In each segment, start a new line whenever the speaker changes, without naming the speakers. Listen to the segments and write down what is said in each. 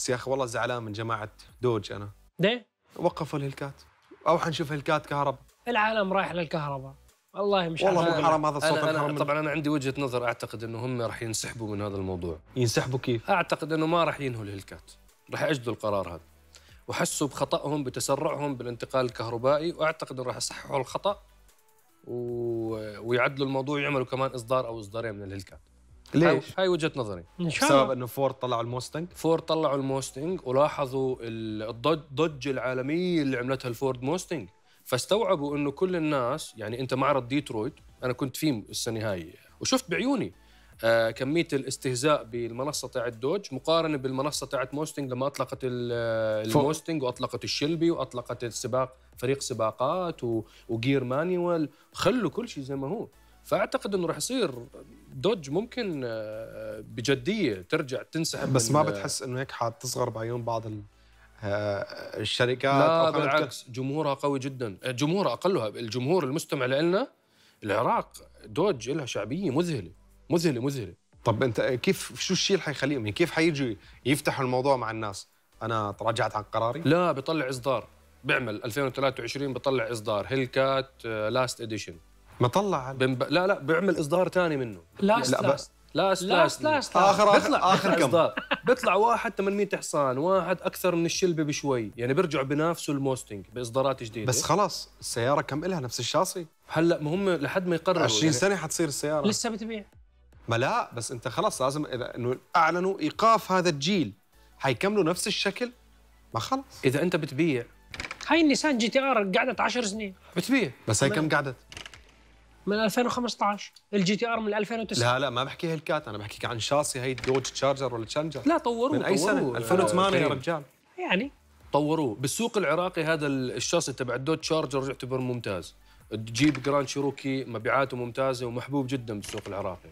بس يا اخي والله زعلان من جماعه دوج انا ليه؟ وقفوا الهلكات او حنشوف هلكات كهرباء
العالم رايح للكهرباء والله مش والله مو حرام هذا الصوت أنا أنا طبعا
انا عندي
وجهه نظر اعتقد انه هم راح ينسحبوا من هذا الموضوع ينسحبوا كيف؟ اعتقد انه ما راح ينهوا الهلكات راح ياجلوا القرار هذا وحسوا بخطأهم بتسرعهم بالانتقال الكهربائي واعتقد انه راح يصححوا الخطأ و... ويعدلوا الموضوع ويعملوا كمان اصدار او اصدارين من الهلكات ليش؟ هاي وجهه نظري بسبب انه فورد طلعوا الموستنج فورد طلعوا الموستنج ولاحظوا الضجه العالميه اللي عملتها الفورد موستنج فاستوعبوا انه كل الناس يعني انت معرض ديترويت انا كنت فيه السنه هاي وشفت بعيوني آه كميه الاستهزاء بالمنصه تاعت دوج مقارنه بالمنصه تاعت موستنج لما اطلقت آه، الموستنج واطلقت الشلبي واطلقت السباق فريق سباقات وجير مانيوال خلوا كل شيء زي ما هو فاعتقد انه راح يصير دوج ممكن آه، بجديه ترجع تنسحب بس ما آه، بتحس انه هيك حتصغر بعيون بعض آه، الشركات لا بالعكس جمهورها قوي جدا جمهورها اقلها الجمهور المستمع لنا العراق دوج لها شعبيه مذهله
مذهله مذهله طب انت كيف شو الشيء اللي حيخليهم يعني كيف حيجوا يفتحوا الموضوع مع الناس انا تراجعت عن قراري لا بيطلع اصدار بيعمل 2023 بيطلع
اصدار هيلكات لاست اديشن طلع بنب... لا لا بيعمل اصدار ثاني منه لاست لا لاست لاست لاست لاست اخر بيطلع اخر كم بيطلع واحد 800 حصان واحد اكثر من الشلبه بشوي يعني بيرجعوا بينافسوا الموستنج باصدارات جديده بس خلاص
السياره كم لها نفس الشاصي هلا ما هم لحد ما يقرروا 20 يعني سنه حتصير السياره لسه بتبيع ما لا بس انت خلاص لازم اذا انه اعلنوا ايقاف هذا الجيل حيكملوا نفس الشكل ما خلص اذا انت بتبيع هاي النيسان جي تي ار قعدت 10 سنين بتبيع بس هي كم قعدت
من 2015 الجي تي ار من
2009 لا لا ما بحكي هلكات انا بحكيك عن شاصي هي دوج تشارجر ولا تشالنجر لا طوروه من اي طوروه سنه 2008 يا آه، رجال
يعني طوروه بالسوق العراقي هذا الشاصي تبع الدوج تشارجر يعتبر ممتاز جيب جراند شيروكي مبيعاته ممتازه ومحبوب جدا بالسوق العراقي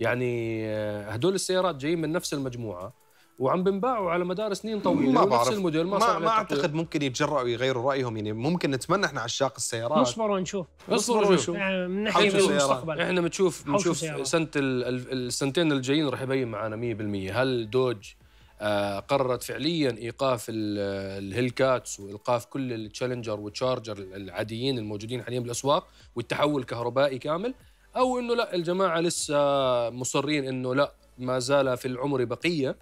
يعني آه، هدول السيارات جايين من نفس المجموعه وعم بنباعوا على مدار سنين طويله ما بعرف الموديل ما, ما, ما اعتقد
ممكن يتجرأوا يغيروا رايهم يعني ممكن نتمنى احنا عشاق السيارات نصبر
ونشوف نصبر ونشوف يعني من ناحيه المستقبل
احنا بنشوف بنشوف
سنه السنتين الجايين راح يبين معنا 100% هل دوج آه، قررت فعليا ايقاف الهلكاتس وايقاف كل التشالنجر والتشارجر العاديين الموجودين حاليا بالاسواق والتحول الكهربائي كامل او انه لا الجماعه لسه مصرين انه لا ما زال في العمر بقيه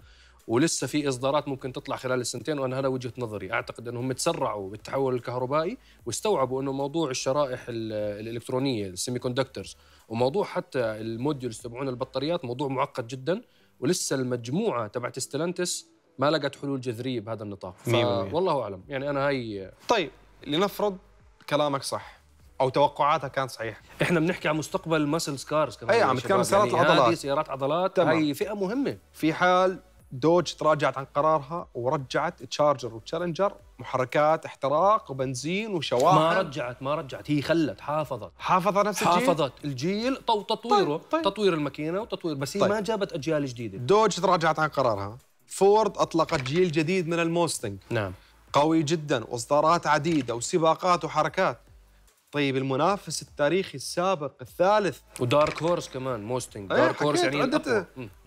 ولسه في اصدارات ممكن تطلع خلال السنتين وانا هذا وجهه نظري اعتقد انهم تسرعوا بالتحول الكهربائي واستوعبوا انه موضوع الشرائح الالكترونيه السيمي كوندكترز وموضوع حتى الموديولز تبعون البطاريات موضوع معقد جدا ولسه المجموعه تبعت ستلانتس ما لقت حلول جذريه بهذا النطاق والله اعلم يعني انا هاي طيب لنفرض كلامك صح او توقعاتها كانت صحيحه احنا بنحكي عن مستقبل ماسلز كارز كمان اي عم نتكلم سيارات يعني العضلات هذه سيارات
عضلات تمام. هاي فئه مهمه في حال دوج تراجعت عن قرارها ورجعت تشارجر وتشالنجر محركات احتراق وبنزين وشواحن ما
رجعت ما رجعت هي خلت حافظت
حافظت نفس الجيل حافظت الجيل طو طيب، تطويره طيب طيب. تطوير الماكينه وتطوير بس هي طيب. ما جابت اجيال جديده دوج تراجعت عن قرارها فورد اطلقت جيل جديد من الموستنج نعم قوي جدا واصدارات عديده وسباقات وحركات طيب المنافس التاريخي السابق الثالث ودارك هورس كمان موستنج إيه، دارك هورس يعني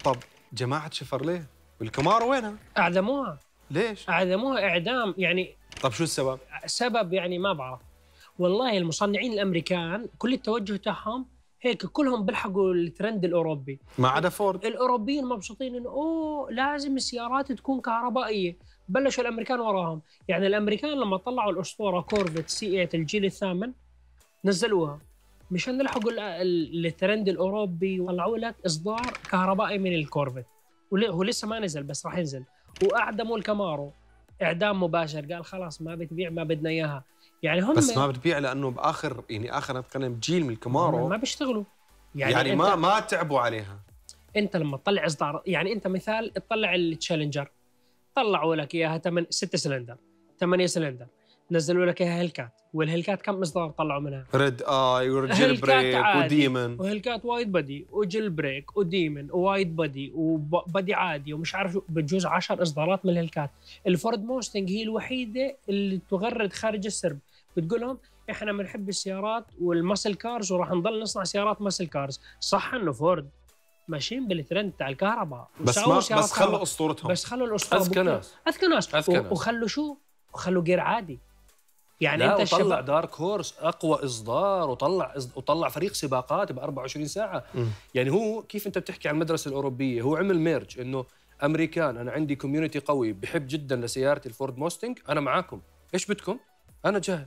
طب جماعه شفرليه الكمار وينها؟ أعدموها
ليش؟ أعدموها إعدام يعني طب شو السبب؟ سبب يعني ما بعرف والله المصنعين الامريكان كل التوجه تاعهم هيك كلهم بيلحقوا الترند الاوروبي ما عدا فورد الاوروبيين مبسوطين انه اوه لازم السيارات تكون كهربائيه بلشوا الامريكان وراهم يعني الامريكان لما طلعوا الاسطوره كورفت سي 8 الجيل الثامن نزلوها مشان نلحقوا الترند الاوروبي طلعوا لك اصدار كهربائي من الكورفت هو لسه ما نزل بس راح ينزل واعدموا الكامارو اعدام مباشر قال خلاص ما بتبيع ما بدنا اياها يعني هم بس ما بتبيع
لانه باخر يعني اخر نتكلم بجيل من الكامارو ما بيشتغلوا يعني, يعني ما ما تعبوا عليها
انت لما تطلع اصدار يعني انت مثال تطلع التشالنجر طلعوا لك اياها 8 6 سلندر 8 سلندر نزلوا لك اياها هلكات والهلكات كم اصدار طلعوا منها؟
ريد اي وجيل بريك وديمن
وهلكات وايد بدي وجيل بريك وديمن ووايد بدي وبدي عادي ومش عارف بجوز 10 اصدارات من الهلكات الفورد موستنج هي الوحيده اللي تغرد خارج السرب بتقول لهم احنا بنحب السيارات والماسل كارز وراح نضل نصنع سيارات ماسل كارز صح انه فورد ماشيين بالترند تاع الكهرباء بس ما بس خلوا
اسطورتهم بس خلوا الاسطوره اذكى ناس
اذكى ناس وخلوا شو؟ وخلوا جير عادي
يعني لا انت وطلع الشباب دارك هورس اقوى اصدار وطلع وطلع فريق سباقات ب 24 ساعه م. يعني هو كيف انت بتحكي عن المدرسه الاوروبيه هو عمل ميرج انه امريكان انا عندي كوميونتي قوي بحب جدا لسيارتي الفورد موستنج انا معاكم ايش بدكم انا جاهز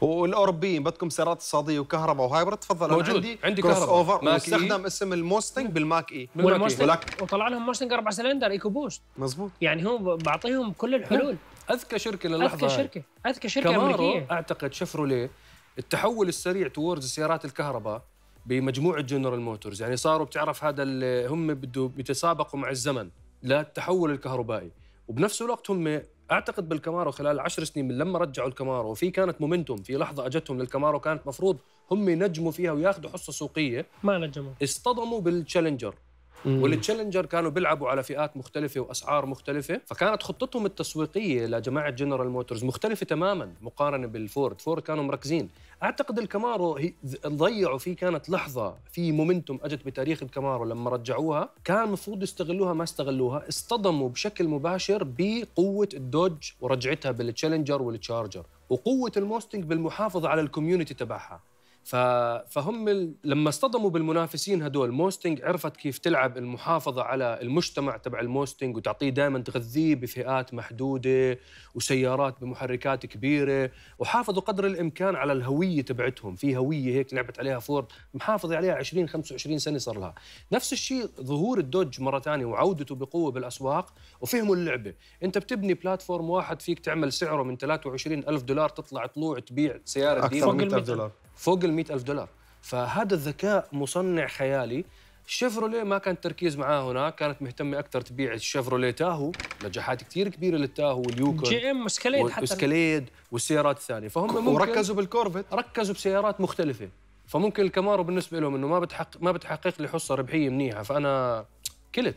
والاوروبيين
بدكم سيارات اقتصاديه وكهرباء وهايبرد تفضل موجود. انا عندي عندي كروس اوفر e. واستخدم إيه؟ اسم الموستنج بالماك اي e. والموستنج وطلع لهم موستنج اربع سلندر ايكو بوست مزبوط يعني هو
بعطيهم
كل الحلول نعم. اذكى شركه للحظه اذكى شركه
اذكى شركه امريكيه
اعتقد شفروليه التحول السريع توردز السيارات الكهرباء بمجموعه جنرال موتورز يعني صاروا بتعرف هذا اللي هم بده بيتسابقوا مع الزمن للتحول الكهربائي وبنفس الوقت هم اعتقد بالكامارو خلال عشر سنين من لما رجعوا الكامارو في كانت مومنتوم في لحظه اجتهم للكامارو كانت مفروض هم ينجموا فيها وياخذوا حصه سوقيه ما نجموا اصطدموا بالتشالنجر والتشالنجر كانوا بيلعبوا على فئات مختلفه واسعار مختلفه فكانت خطتهم التسويقيه لجماعه جنرال موتورز مختلفه تماما مقارنه بالفورد فورد كانوا مركزين اعتقد الكامارو ضيعوا فيه كانت لحظه في مومنتوم اجت بتاريخ الكامارو لما رجعوها كان المفروض يستغلوها ما استغلوها اصطدموا بشكل مباشر بقوه الدوج ورجعتها بالتشالنجر والتشارجر وقوه الموستنج بالمحافظه على الكوميونتي تبعها فهم ال... لما اصطدموا بالمنافسين هدول موستنج عرفت كيف تلعب المحافظة على المجتمع تبع الموستنج وتعطيه دائما تغذيه بفئات محدودة وسيارات بمحركات كبيرة وحافظوا قدر الإمكان على الهوية تبعتهم في هوية هيك لعبت عليها فورد محافظة عليها 20 25 سنة صار لها نفس الشيء ظهور الدوج مرة ثانية وعودته بقوة بالأسواق وفهموا اللعبة أنت بتبني بلاتفورم واحد فيك تعمل سعره من 23 ألف دولار تطلع طلوع تبيع سيارة أكثر من دولار فوق ال ألف دولار فهذا الذكاء مصنع خيالي شيفروليه ما كان التركيز معاه هناك كانت مهتمه اكثر تبيع الشيفروليه تاهو نجاحات كثير كبيره للتاهو واليوكر جي ام وسكليد حتى وسكليد والسيارات الثانيه فهم ممكن وركزوا بالكورفت ركزوا بسيارات مختلفه فممكن الكامارو بالنسبه لهم انه ما بتحقق ما بتحقق لي حصه ربحيه
منيحه فانا كلت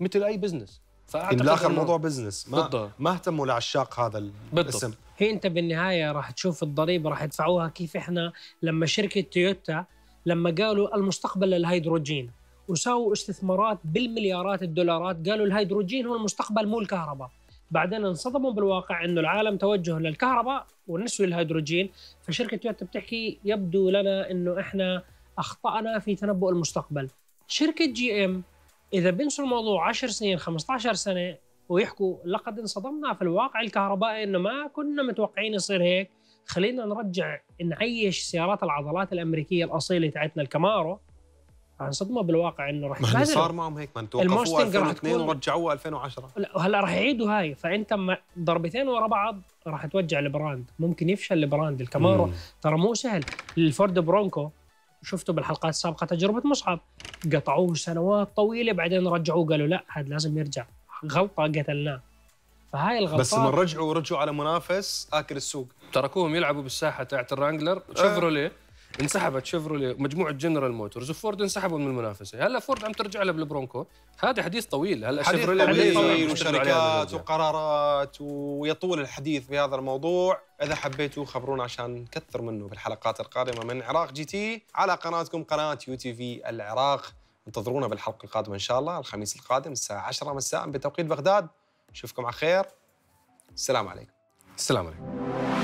مثل اي بزنس بالاخر موضوع بزنس ما بالضبط. ما اهتموا لعشاق هذا الاسم
هي انت بالنهايه راح تشوف الضريبه راح يدفعوها كيف احنا لما شركه تويوتا لما قالوا المستقبل للهيدروجين وساووا استثمارات بالمليارات الدولارات قالوا الهيدروجين هو المستقبل مو الكهرباء بعدين انصدموا بالواقع انه العالم توجه للكهرباء ونسوا الهيدروجين فشركه تويوتا بتحكي يبدو لنا انه احنا اخطانا في تنبؤ المستقبل شركه جي ام اذا بينسوا الموضوع 10 سنين 15 سنه ويحكوا لقد انصدمنا في الواقع الكهربائي انه ما كنا متوقعين يصير هيك خلينا نرجع نعيش سيارات العضلات الامريكيه الاصيله تاعتنا الكامارو انصدموا بالواقع
انه راح ما صار معهم هيك ما انتوا 2002 ورجعوها 2010
لا وهلا راح يعيدوا هاي فانت ضربتين ورا بعض راح توجع البراند ممكن يفشل البراند الكامارو ترى مو سهل الفورد برونكو شفته بالحلقات السابقه تجربه مصعب قطعوه سنوات طويله بعدين رجعوه قالوا لا هذا لازم يرجع غلطه قتلناه فهاي الغلطات بس لما رجعوا
رجعوا على منافس اكل السوق تركوهم يلعبوا بالساحه تاعت الرانجلر آه. ليه انسحبت شيفرولي مجموعه جنرال موتورز وفورد انسحبوا من المنافسه هلا فورد عم ترجع لها بالبرونكو هذا حديث طويل هلا حديث شيفرولي طويل, وشركات
وقرارات ويطول الحديث في هذا الموضوع اذا حبيتوا خبرونا عشان نكثر منه بالحلقات القادمه من عراق جي تي على قناتكم قناه يو تي في العراق انتظرونا بالحلقه القادمه ان شاء الله الخميس القادم الساعه 10 مساء بتوقيت بغداد نشوفكم على خير السلام عليكم السلام عليكم